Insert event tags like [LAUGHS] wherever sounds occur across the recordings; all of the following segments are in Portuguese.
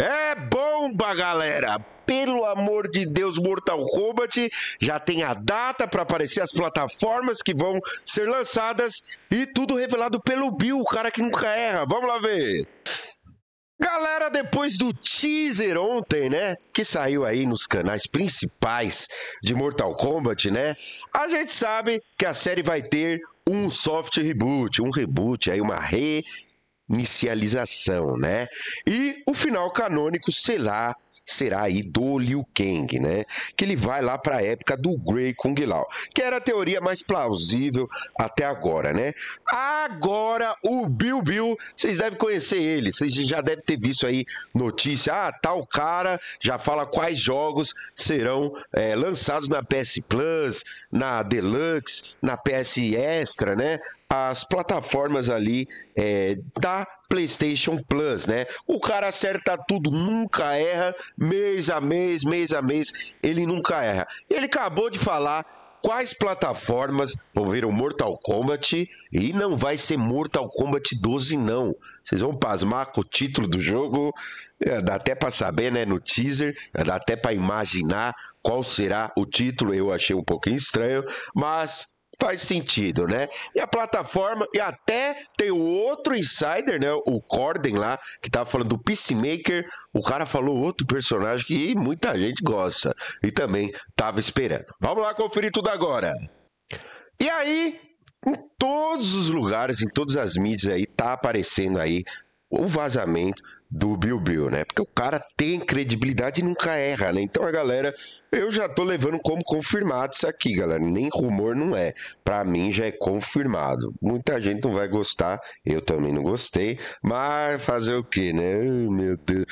É bomba, galera! Pelo amor de Deus, Mortal Kombat já tem a data para aparecer as plataformas que vão ser lançadas e tudo revelado pelo Bill, o cara que nunca erra. Vamos lá ver. Galera, depois do teaser ontem, né? Que saiu aí nos canais principais de Mortal Kombat, né? A gente sabe que a série vai ter um soft reboot, um reboot, aí uma re inicialização, né? E o final canônico, sei lá, será aí do Liu Kang, né? Que ele vai lá para a época do Grey Kung Lao, que era a teoria mais plausível até agora, né? Agora o Bill Bill, vocês devem conhecer ele, vocês já devem ter visto aí notícia, ah, tal tá cara já fala quais jogos serão é, lançados na PS Plus, na Deluxe, na PS Extra, né? as plataformas ali é, da PlayStation Plus, né? O cara acerta tudo, nunca erra, mês a mês, mês a mês, ele nunca erra. Ele acabou de falar quais plataformas vão ver o Mortal Kombat e não vai ser Mortal Kombat 12 não. Vocês vão pasmar com o título do jogo, é, dá até para saber, né, no teaser, dá até para imaginar qual será o título. Eu achei um pouquinho estranho, mas faz sentido, né? E a plataforma, e até tem o outro insider, né? O Corden lá, que tava falando do Peacemaker, o cara falou outro personagem que muita gente gosta e também tava esperando. Vamos lá conferir tudo agora. E aí, em todos os lugares, em todas as mídias aí, tá aparecendo aí o vazamento do Bill Bill, né? Porque o cara tem credibilidade e nunca erra, né? Então a galera eu já tô levando como confirmado isso aqui, galera. Nem rumor não é. Para mim já é confirmado. Muita gente não vai gostar, eu também não gostei, mas fazer o que, né? Ai, meu Deus.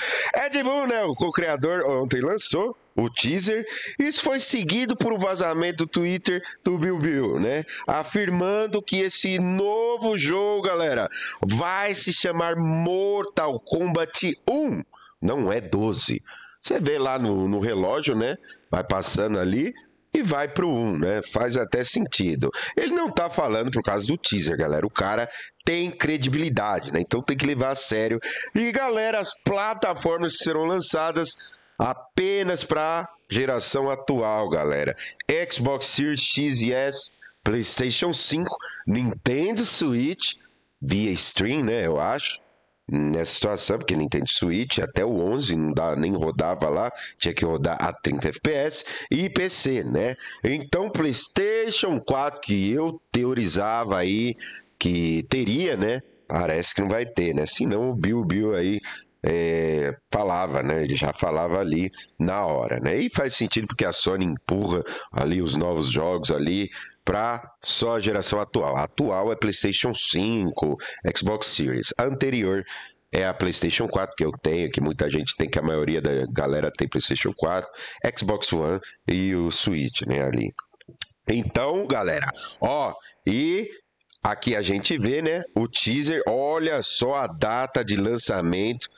Ed Boon, né, o co-criador, ontem lançou o teaser. Isso foi seguido por um vazamento do Twitter do Bill Bill, né? Afirmando que esse novo jogo, galera, vai se chamar Mortal Kombat 1. Não é 12. Você vê lá no, no relógio, né? Vai passando ali, e vai pro 1, um, né? Faz até sentido. Ele não tá falando por causa do teaser, galera. O cara tem credibilidade, né? Então tem que levar a sério. E galera, as plataformas que serão lançadas apenas para geração atual, galera. Xbox Series X e S, PlayStation 5, Nintendo Switch, via stream, né, eu acho nessa situação, porque ele entende Switch, até o 11 não dá, nem rodava lá, tinha que rodar a 30 FPS e PC, né? Então, PlayStation 4 que eu teorizava aí que teria, né? Parece que não vai ter, né? Se não, o Bill Bill aí é, falava, né? Ele já falava ali na hora, né? E faz sentido porque a Sony empurra ali os novos jogos ali para só a geração atual. A atual é PlayStation 5, Xbox Series. A anterior é a PlayStation 4 que eu tenho, que muita gente tem, que a maioria da galera tem PlayStation 4, Xbox One e o Switch, né, ali. Então, galera, ó, e aqui a gente vê, né, o teaser, olha só a data de lançamento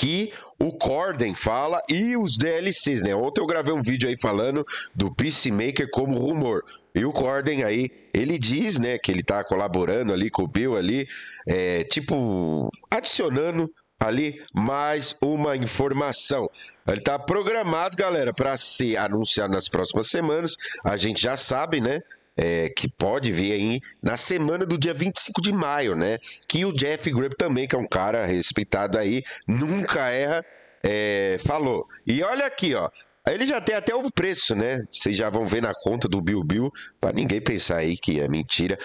que o Corden fala e os DLCs, né? Ontem eu gravei um vídeo aí falando do Peacemaker como rumor. E o Corden aí, ele diz, né, que ele tá colaborando ali com o Bill ali, é, tipo, adicionando ali mais uma informação. Ele tá programado, galera, para ser anunciado nas próximas semanas. A gente já sabe, né? é, que pode vir aí na semana do dia 25 de maio, né? Que o Jeff Grubb também, que é um cara respeitado aí, nunca erra, é, falou. E olha aqui, ó. Ele já tem até o preço, né? Vocês já vão ver na conta do Bill Bill, para ninguém pensar aí que é mentira.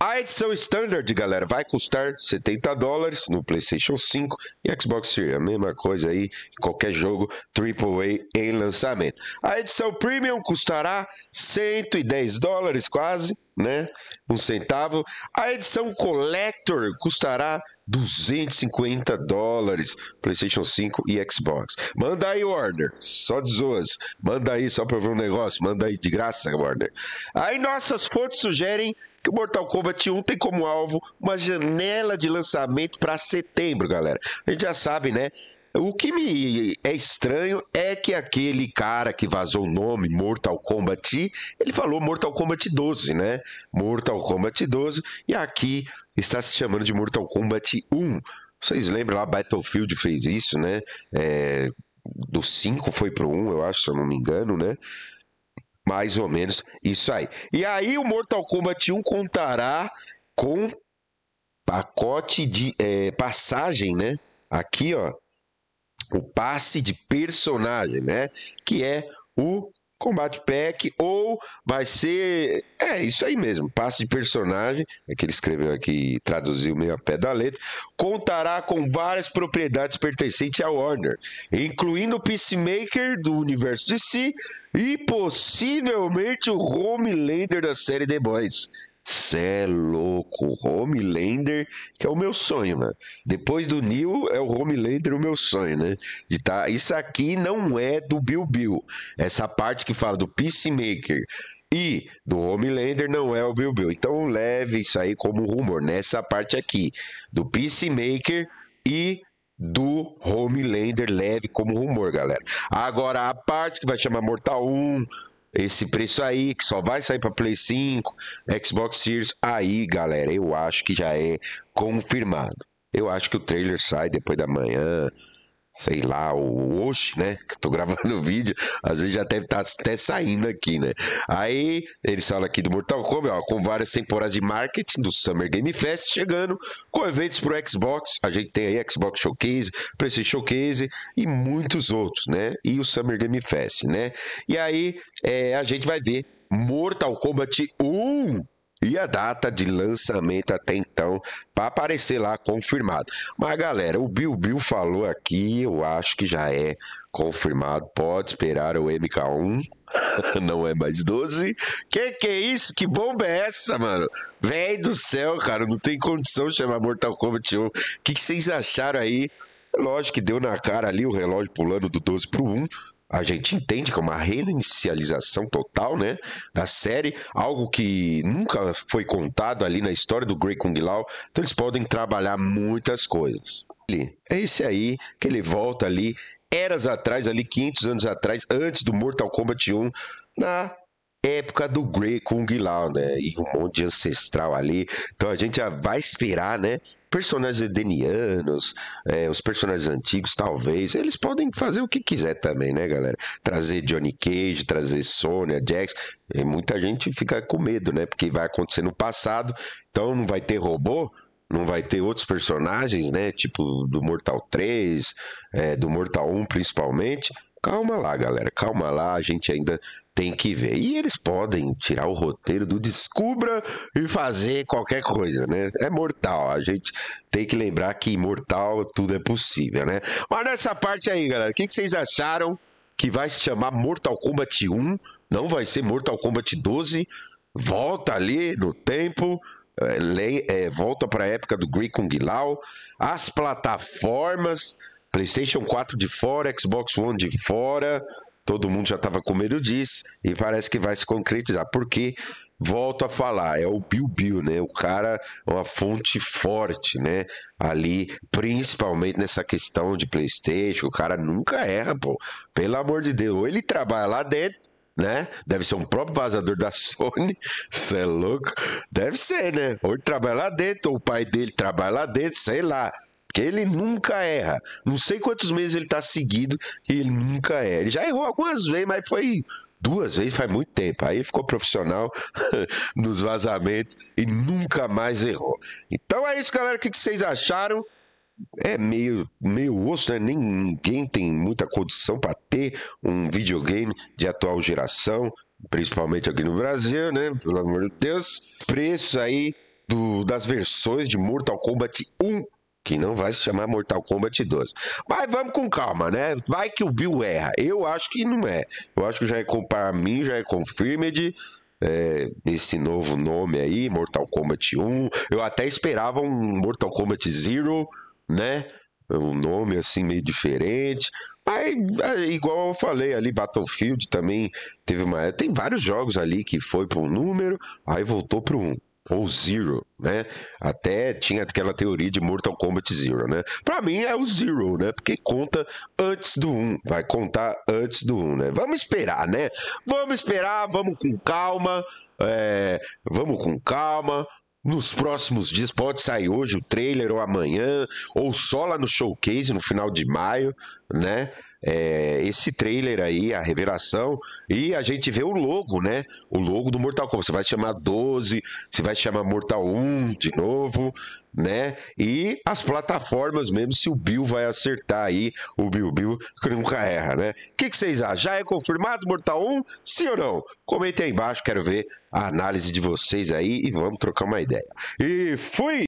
A edição standard, galera, vai custar 70 dólares no PlayStation 5 e Xbox Series. A mesma coisa aí, qualquer jogo AAA em lançamento. A edição premium custará 110 dólares quase né? Um centavo. A edição Collector custará 250 dólares. PlayStation 5 e Xbox. Manda aí, Warner. Só de zoas. Manda aí, só pra ver um negócio. Manda aí, de graça, Warner. Aí nossas fontes sugerem que o Mortal Kombat 1 tem como alvo uma janela de lançamento para setembro, galera. A gente já sabe, né? O que me é estranho é que aquele cara que vazou o nome Mortal Kombat, ele falou Mortal Kombat 12, né? Mortal Kombat 12, e aqui está se chamando de Mortal Kombat 1. Vocês lembram lá, Battlefield fez isso, né? É, do 5 foi pro 1, eu acho, se eu não me engano, né? Mais ou menos isso aí. E aí o Mortal Kombat 1 contará com pacote de é, passagem, né? Aqui, ó, o tipo, passe de personagem, né? Que é o Combate Pack ou vai ser. É, isso aí mesmo, passe de personagem, é que ele escreveu aqui traduziu meio a pé da letra. Contará com várias propriedades pertencentes à Warner, incluindo o Peacemaker do universo de si e possivelmente o Homelander da série The Boys. Cê é louco. Homelander, que é o meu sonho, mano. Depois do Neil, é o Homelander o meu sonho, né? De tá... Isso aqui não é do Bill Bill. Essa parte que fala do Peacemaker e do Homelander não é o Bill Bill. Então leve isso aí como rumor nessa né? parte aqui do Peacemaker e do Homelander leve como rumor, galera. Agora a parte que vai chamar Mortal 1, esse preço aí, que só vai sair para Play 5, Xbox Series, aí, galera, eu acho que já é confirmado. Eu acho que o trailer sai depois da manhã, sei lá, o hoje né? Que eu tô gravando [LAUGHS] o vídeo, às vezes já deve estar tá até saindo aqui, né? Aí eles falam aqui do Mortal Kombat, ó, com várias temporadas de marketing do Summer Game Fest chegando, com eventos pro Xbox, a gente tem aí Xbox Showcase, PC Showcase e muitos outros, né? E o Summer Game Fest, né? E aí é, a gente vai ver Mortal Kombat 1 e a data de lançamento até então para aparecer lá confirmado. Mas galera, o Bill Bill falou aqui, eu acho que já é confirmado. Pode esperar o MK1, [LAUGHS] não é mais 12. Que que é isso? Que bomba é essa, mano? Véi do céu, cara, não tem condição de chamar Mortal Kombat 1. O que, que vocês acharam aí? Lógico que deu na cara ali o relógio pulando do 12 pro 1, a gente entende que é uma reinicialização total, né, da série, algo que nunca foi contado ali na história do Grey Kung Lao, então eles podem trabalhar muitas coisas. É esse aí que ele volta ali eras atrás ali 500 anos atrás, antes do Mortal Kombat 1, na época do Grey Kung Lao, né? E um monte de ancestral ali. Então a gente já vai esperar, né? personagens edenianos, é, os personagens antigos, talvez, eles podem fazer o que quiser também, né, galera? Trazer Johnny Cage, trazer Sônia, Jax, e muita gente fica com medo, né? Porque vai acontecer no passado, então não vai ter robô, não vai ter outros personagens, né? Tipo do Mortal 3, é, do Mortal 1 principalmente. Calma lá, galera, calma lá, a gente ainda tem que ver. E eles podem tirar o roteiro do Descubra e fazer qualquer coisa, né? É mortal. A gente tem que lembrar que mortal tudo é possível, né? Mas nessa parte aí, galera, o que, que vocês acharam que vai se chamar Mortal Kombat 1? Não vai ser Mortal Kombat 12? Volta ali no tempo. É, é, volta para a época do Greek Kung Lao, as plataformas, PlayStation 4 de fora, Xbox One de fora, todo mundo já estava com medo disso e parece que vai se concretizar. Porque, volto a falar, é o Bill Bill, né? O cara é uma fonte forte, né? Ali, principalmente nessa questão de PlayStation, o cara nunca erra, pô. Pelo amor de Deus, ou ele trabalha lá dentro né? Deve ser um próprio vazador da [LAUGHS] Sony. Você é louco? Deve ser, né? Ou ele trabalha lá dentro, ou o pai dele trabalha lá dentro, sei lá. Porque ele nunca erra. Não sei quantos meses ele tá seguido e ele nunca erra. Ele já errou algumas vezes, mas foi duas vezes faz muito tempo. Aí ficou profissional [LAUGHS] nos vazamentos e nunca mais errou. Então é isso, galera. O que vocês acharam? É meio, meio osso, né? Nem, ninguém tem muita condição para ter um videogame de atual geração, principalmente aqui no Brasil, né? Pelo amor de Deus. Preço aí do, das versões de Mortal Kombat 1 que não vai se chamar Mortal Kombat 12. Mas vamos com calma, né? Vai que o Bill erra. Eu acho que não é. Eu acho que já é para mim, já é confirmed. É, esse novo nome aí, Mortal Kombat 1. Eu até esperava um Mortal Kombat Zero, né? Um nome assim meio diferente. Mas, é, igual eu falei ali, Battlefield também teve uma. Tem vários jogos ali que foi para um número, aí voltou para um ou Zero, né? Até tinha aquela teoria de Mortal Kombat Zero, né? Para mim é o Zero, né? Porque conta antes do 1, vai contar antes do 1, né? Vamos esperar, né? Vamos esperar, vamos com calma, é... vamos com calma. Nos próximos dias, pode sair hoje o trailer, ou amanhã, ou só lá no showcase no final de maio, né? é, esse trailer aí, a revelação, e a gente vê o logo, né? O logo do Mortal Kombat. Você vai chamar 12, você vai chamar Mortal 1 de novo, né? E as plataformas mesmo, se o Bill vai acertar aí, o Bill Bill, que nunca erra, né? O que, que, vocês acham? Já é confirmado Mortal 1? Sim ou não? Comente aí embaixo, quero ver a análise de vocês aí e vamos trocar uma ideia. E fui!